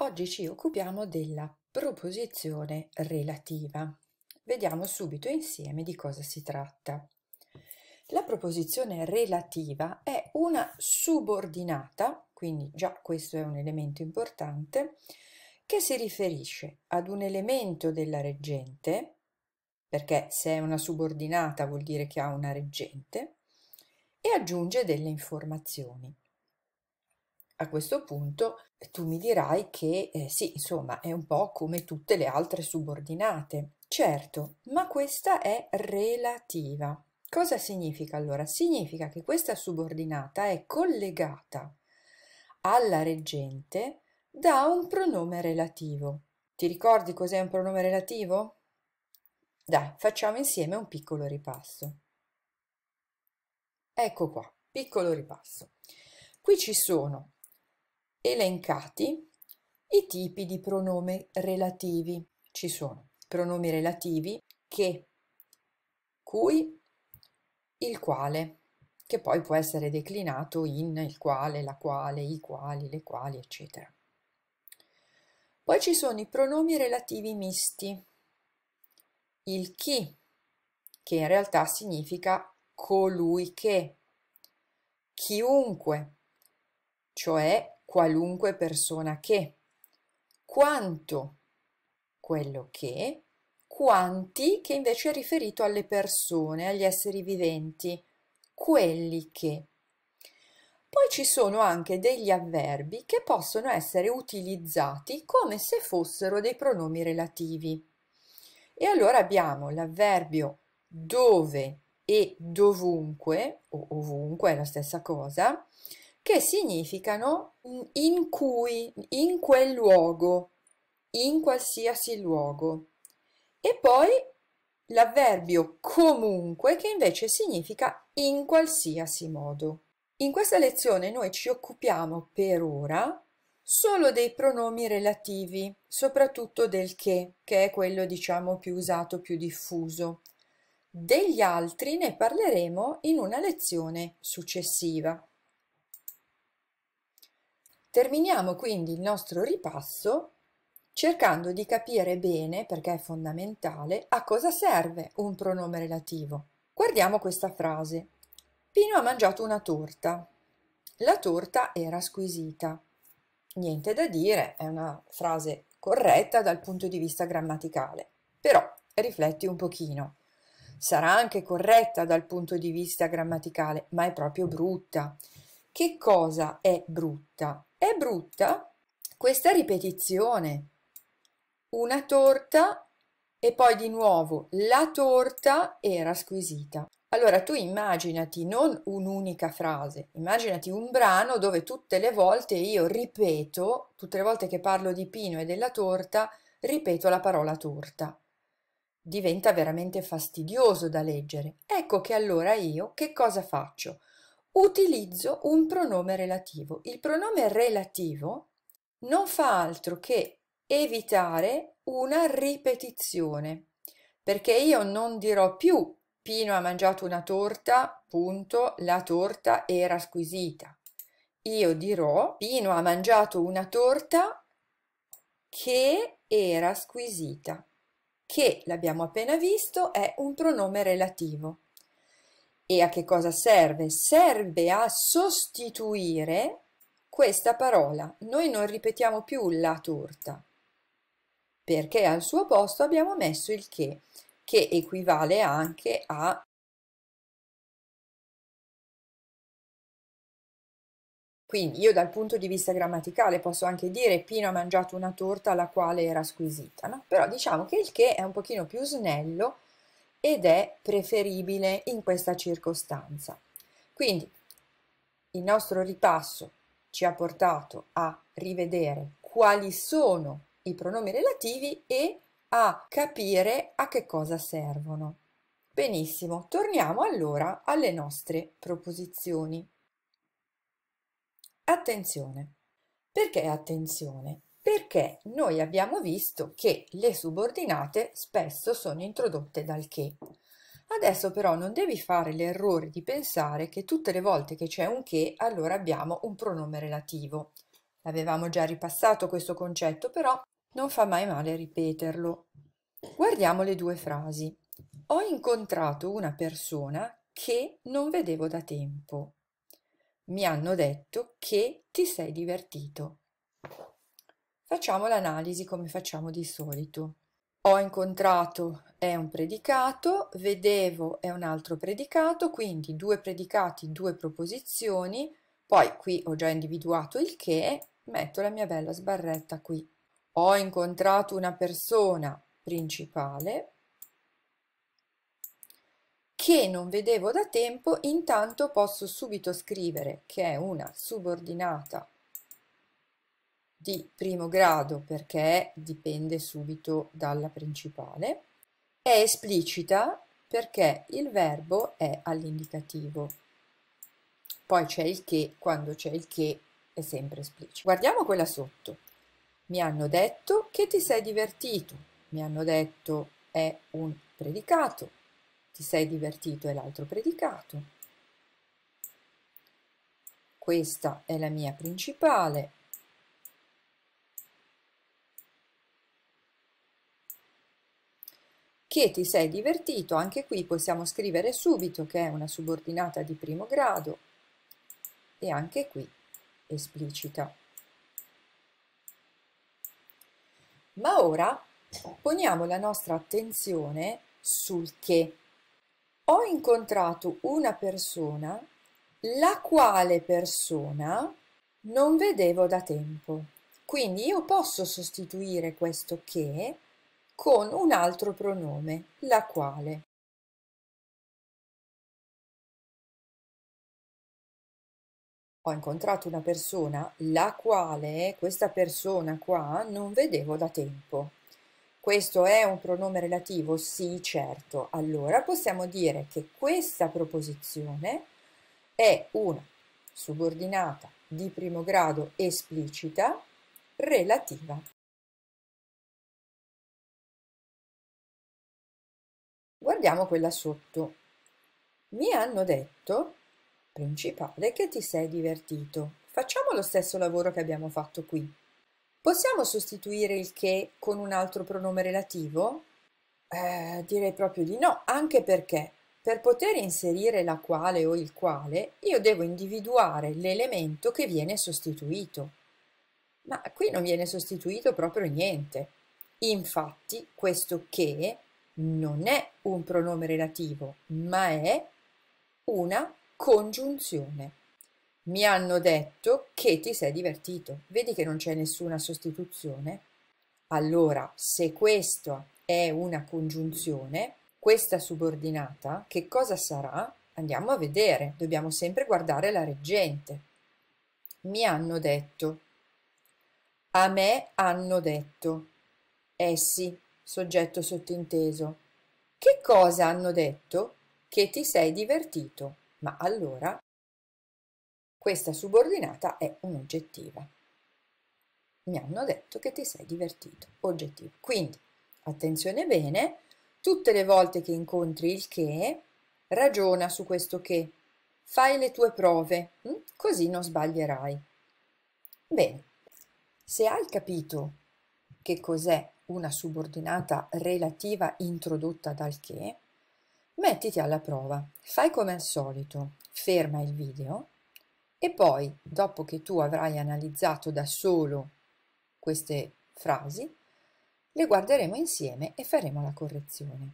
Oggi ci occupiamo della proposizione relativa. Vediamo subito insieme di cosa si tratta. La proposizione relativa è una subordinata, quindi già questo è un elemento importante, che si riferisce ad un elemento della reggente, perché se è una subordinata vuol dire che ha una reggente, e aggiunge delle informazioni. A questo punto eh, tu mi dirai che eh, sì, insomma, è un po' come tutte le altre subordinate. Certo, ma questa è relativa. Cosa significa allora? Significa che questa subordinata è collegata alla reggente da un pronome relativo. Ti ricordi cos'è un pronome relativo? Dai, facciamo insieme un piccolo ripasso. Ecco qua, piccolo ripasso. Qui ci sono elencati i tipi di pronomi relativi. Ci sono pronomi relativi che, cui, il quale, che poi può essere declinato in il quale, la quale, i quali, le quali, eccetera. Poi ci sono i pronomi relativi misti, il chi, che in realtà significa colui che, chiunque, cioè qualunque persona che, quanto quello che, quanti che invece è riferito alle persone, agli esseri viventi, quelli che. Poi ci sono anche degli avverbi che possono essere utilizzati come se fossero dei pronomi relativi. E allora abbiamo l'avverbio dove e dovunque, o ovunque è la stessa cosa, che significano in cui, in quel luogo, in qualsiasi luogo. E poi l'avverbio comunque che invece significa in qualsiasi modo. In questa lezione noi ci occupiamo per ora solo dei pronomi relativi, soprattutto del che, che è quello diciamo più usato, più diffuso. Degli altri ne parleremo in una lezione successiva. Terminiamo quindi il nostro ripasso cercando di capire bene, perché è fondamentale, a cosa serve un pronome relativo. Guardiamo questa frase. Pino ha mangiato una torta. La torta era squisita. Niente da dire, è una frase corretta dal punto di vista grammaticale. Però rifletti un pochino. Sarà anche corretta dal punto di vista grammaticale, ma è proprio brutta. Che cosa è brutta? È brutta questa ripetizione. Una torta e poi di nuovo la torta era squisita. Allora tu immaginati non un'unica frase, immaginati un brano dove tutte le volte io ripeto, tutte le volte che parlo di Pino e della torta, ripeto la parola torta. Diventa veramente fastidioso da leggere. Ecco che allora io che cosa faccio? utilizzo un pronome relativo. Il pronome relativo non fa altro che evitare una ripetizione, perché io non dirò più Pino ha mangiato una torta, punto, la torta era squisita. Io dirò Pino ha mangiato una torta che era squisita. Che, l'abbiamo appena visto, è un pronome relativo. E a che cosa serve? Serve a sostituire questa parola. Noi non ripetiamo più la torta, perché al suo posto abbiamo messo il che, che equivale anche a Quindi io dal punto di vista grammaticale posso anche dire Pino ha mangiato una torta la quale era squisita, no? Però diciamo che il che è un pochino più snello ed è preferibile in questa circostanza. Quindi il nostro ripasso ci ha portato a rivedere quali sono i pronomi relativi e a capire a che cosa servono. Benissimo, torniamo allora alle nostre proposizioni. Attenzione. Perché attenzione? perché noi abbiamo visto che le subordinate spesso sono introdotte dal che. Adesso però non devi fare l'errore di pensare che tutte le volte che c'è un che allora abbiamo un pronome relativo. L'avevamo già ripassato questo concetto, però non fa mai male ripeterlo. Guardiamo le due frasi. Ho incontrato una persona che non vedevo da tempo. Mi hanno detto che ti sei divertito. Facciamo l'analisi come facciamo di solito. Ho incontrato è un predicato, vedevo è un altro predicato, quindi due predicati, due proposizioni, poi qui ho già individuato il che, metto la mia bella sbarretta qui. Ho incontrato una persona principale che non vedevo da tempo, intanto posso subito scrivere che è una subordinata di primo grado perché dipende subito dalla principale, è esplicita perché il verbo è all'indicativo. Poi c'è il che, quando c'è il che è sempre esplicito. Guardiamo quella sotto. Mi hanno detto che ti sei divertito. Mi hanno detto è un predicato. Ti sei divertito è l'altro predicato. Questa è la mia principale, che ti sei divertito, anche qui possiamo scrivere subito che è una subordinata di primo grado e anche qui esplicita. Ma ora poniamo la nostra attenzione sul che. Ho incontrato una persona la quale persona non vedevo da tempo. Quindi io posso sostituire questo che con un altro pronome, la quale. Ho incontrato una persona, la quale, questa persona qua, non vedevo da tempo. Questo è un pronome relativo? Sì, certo. Allora possiamo dire che questa proposizione è una subordinata di primo grado esplicita relativa. Guardiamo quella sotto. Mi hanno detto, principale, che ti sei divertito. Facciamo lo stesso lavoro che abbiamo fatto qui. Possiamo sostituire il che con un altro pronome relativo? Eh, direi proprio di no, anche perché per poter inserire la quale o il quale, io devo individuare l'elemento che viene sostituito. Ma qui non viene sostituito proprio niente. Infatti, questo che non è un pronome relativo, ma è una congiunzione. Mi hanno detto che ti sei divertito. Vedi che non c'è nessuna sostituzione? Allora, se questa è una congiunzione, questa subordinata, che cosa sarà? Andiamo a vedere, dobbiamo sempre guardare la reggente. Mi hanno detto. A me hanno detto. Essi eh soggetto sottinteso. Che cosa hanno detto? Che ti sei divertito. Ma allora questa subordinata è un'oggettiva. Mi hanno detto che ti sei divertito, oggettivo. Quindi, attenzione bene, tutte le volte che incontri il che, ragiona su questo che, fai le tue prove, hm? così non sbaglierai. Bene, se hai capito che cos'è una subordinata relativa introdotta dal che, mettiti alla prova, fai come al solito, ferma il video e poi, dopo che tu avrai analizzato da solo queste frasi, le guarderemo insieme e faremo la correzione.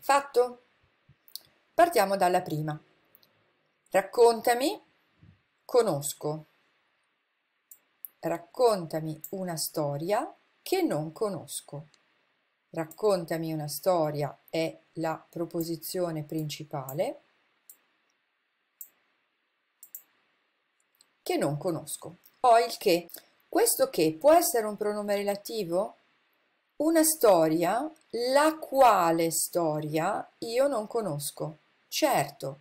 Fatto? Partiamo dalla prima. Raccontami conosco. Raccontami una storia che non conosco. Raccontami una storia è la proposizione principale che non conosco. Ho il che. Questo che può essere un pronome relativo? Una storia, la quale storia io non conosco. Certo,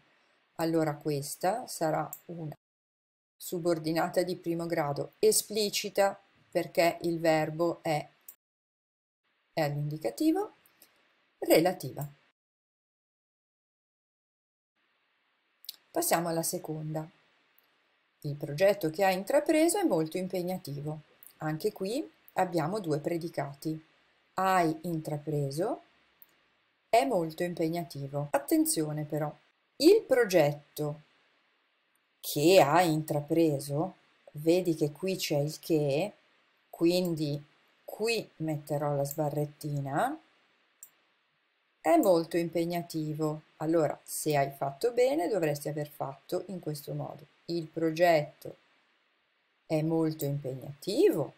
allora questa sarà una subordinata di primo grado, esplicita perché il verbo è, è all'indicativo, relativa. Passiamo alla seconda. Il progetto che ha intrapreso è molto impegnativo. Anche qui abbiamo due predicati. Hai intrapreso è molto impegnativo. Attenzione però, il progetto che hai intrapreso, vedi che qui c'è il che, quindi qui metterò la sbarrettina, è molto impegnativo. Allora, se hai fatto bene, dovresti aver fatto in questo modo. Il progetto è molto impegnativo,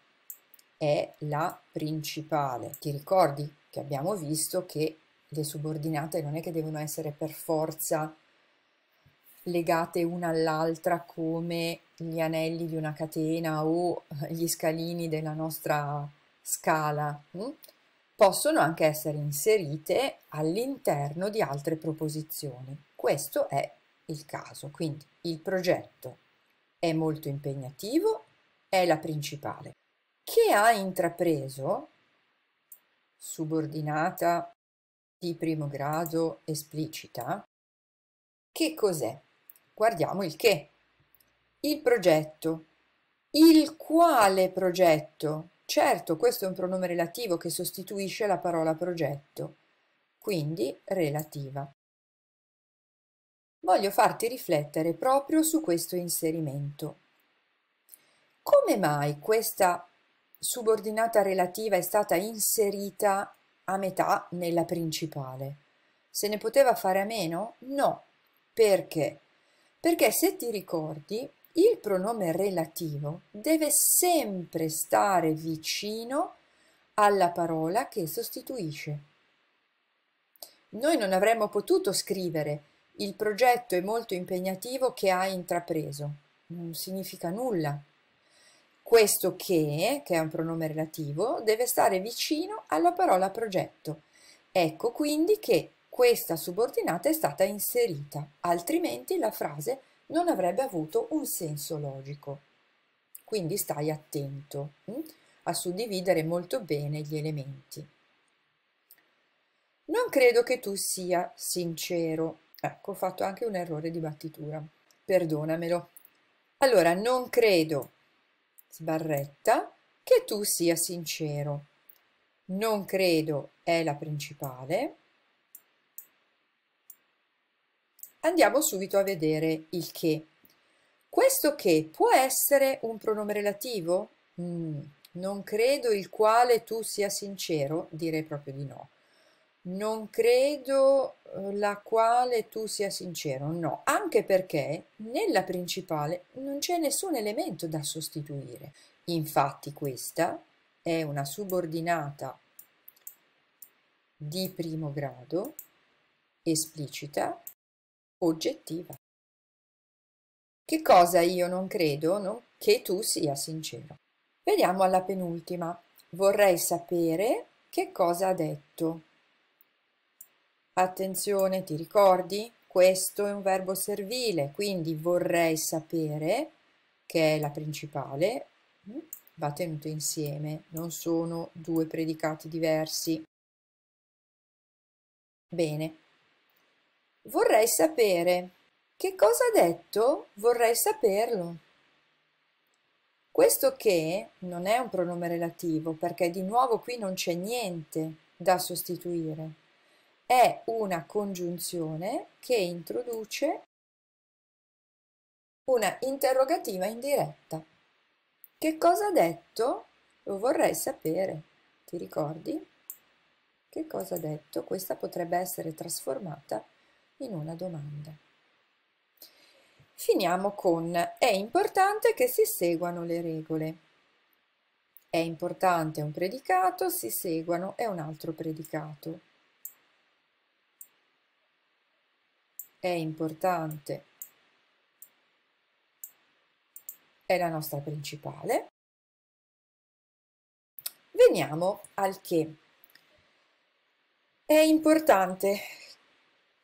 è la principale. Ti ricordi che abbiamo visto che le subordinate non è che devono essere per forza legate una all'altra come gli anelli di una catena o eh, gli scalini della nostra scala, mm? possono anche essere inserite all'interno di altre proposizioni. Questo è il caso, quindi il progetto è molto impegnativo, è la principale, che ha intrapreso, subordinata di primo grado esplicita, che cos'è? Guardiamo il che. Il progetto. Il quale progetto? Certo, questo è un pronome relativo che sostituisce la parola progetto, quindi relativa. Voglio farti riflettere proprio su questo inserimento. Come mai questa subordinata relativa è stata inserita a metà nella principale? Se ne poteva fare a meno? No, perché perché se ti ricordi, il pronome relativo deve sempre stare vicino alla parola che sostituisce. Noi non avremmo potuto scrivere il progetto è molto impegnativo che hai intrapreso. Non significa nulla. Questo che, che è un pronome relativo, deve stare vicino alla parola progetto. Ecco quindi che questa subordinata è stata inserita, altrimenti la frase non avrebbe avuto un senso logico. Quindi stai attento mm, a suddividere molto bene gli elementi. Non credo che tu sia sincero. Ecco, ho fatto anche un errore di battitura. Perdonamelo. Allora, non credo, sbarretta, che tu sia sincero. Non credo è la principale. Andiamo subito a vedere il che. Questo che può essere un pronome relativo? Mm, non credo il quale tu sia sincero, direi proprio di no. Non credo eh, la quale tu sia sincero, no, anche perché nella principale non c'è nessun elemento da sostituire. Infatti questa è una subordinata di primo grado esplicita oggettiva. Che cosa io non credo no? che tu sia sincero. Vediamo alla penultima. Vorrei sapere che cosa ha detto. Attenzione, ti ricordi? Questo è un verbo servile, quindi vorrei sapere, che è la principale, mm, va tenuto insieme, non sono due predicati diversi. Bene, Vorrei sapere. Che cosa ha detto? Vorrei saperlo. Questo che non è un pronome relativo perché di nuovo qui non c'è niente da sostituire. È una congiunzione che introduce una interrogativa indiretta. Che cosa ha detto? Lo vorrei sapere. Ti ricordi? Che cosa ha detto? Questa potrebbe essere trasformata in una domanda. Finiamo con è importante che si seguano le regole. È importante un predicato, si seguano è un altro predicato. È importante è la nostra principale. Veniamo al che. È importante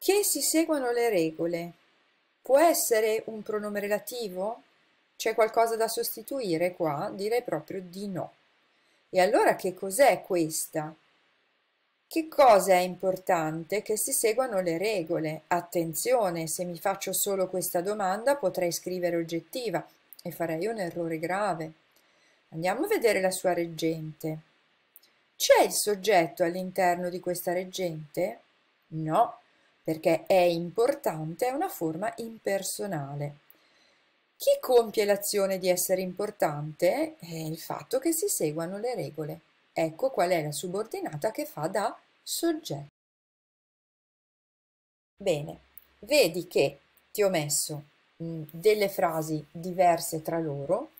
che si seguano le regole. Può essere un pronome relativo? C'è qualcosa da sostituire qua? Direi proprio di no. E allora che cos'è questa? Che cosa è importante? Che si seguano le regole. Attenzione, se mi faccio solo questa domanda potrei scrivere oggettiva e farei un errore grave. Andiamo a vedere la sua reggente. C'è il soggetto all'interno di questa reggente? No, perché è importante è una forma impersonale. Chi compie l'azione di essere importante è il fatto che si seguano le regole. Ecco qual è la subordinata che fa da soggetto. Bene, vedi che ti ho messo mm, delle frasi diverse tra loro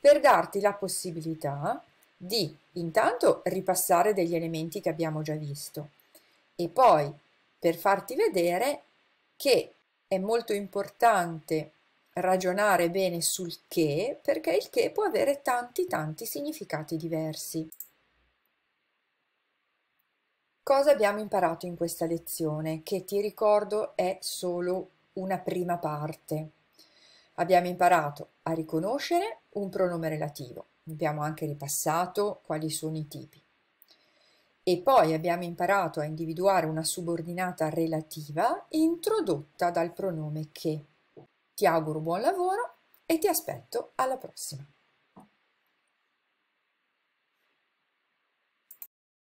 per darti la possibilità di intanto ripassare degli elementi che abbiamo già visto e poi per farti vedere che è molto importante ragionare bene sul che perché il che può avere tanti tanti significati diversi. Cosa abbiamo imparato in questa lezione? Che ti ricordo è solo una prima parte. Abbiamo imparato a riconoscere un pronome relativo, abbiamo anche ripassato quali sono i tipi e poi abbiamo imparato a individuare una subordinata relativa introdotta dal pronome che. Ti auguro buon lavoro e ti aspetto alla prossima.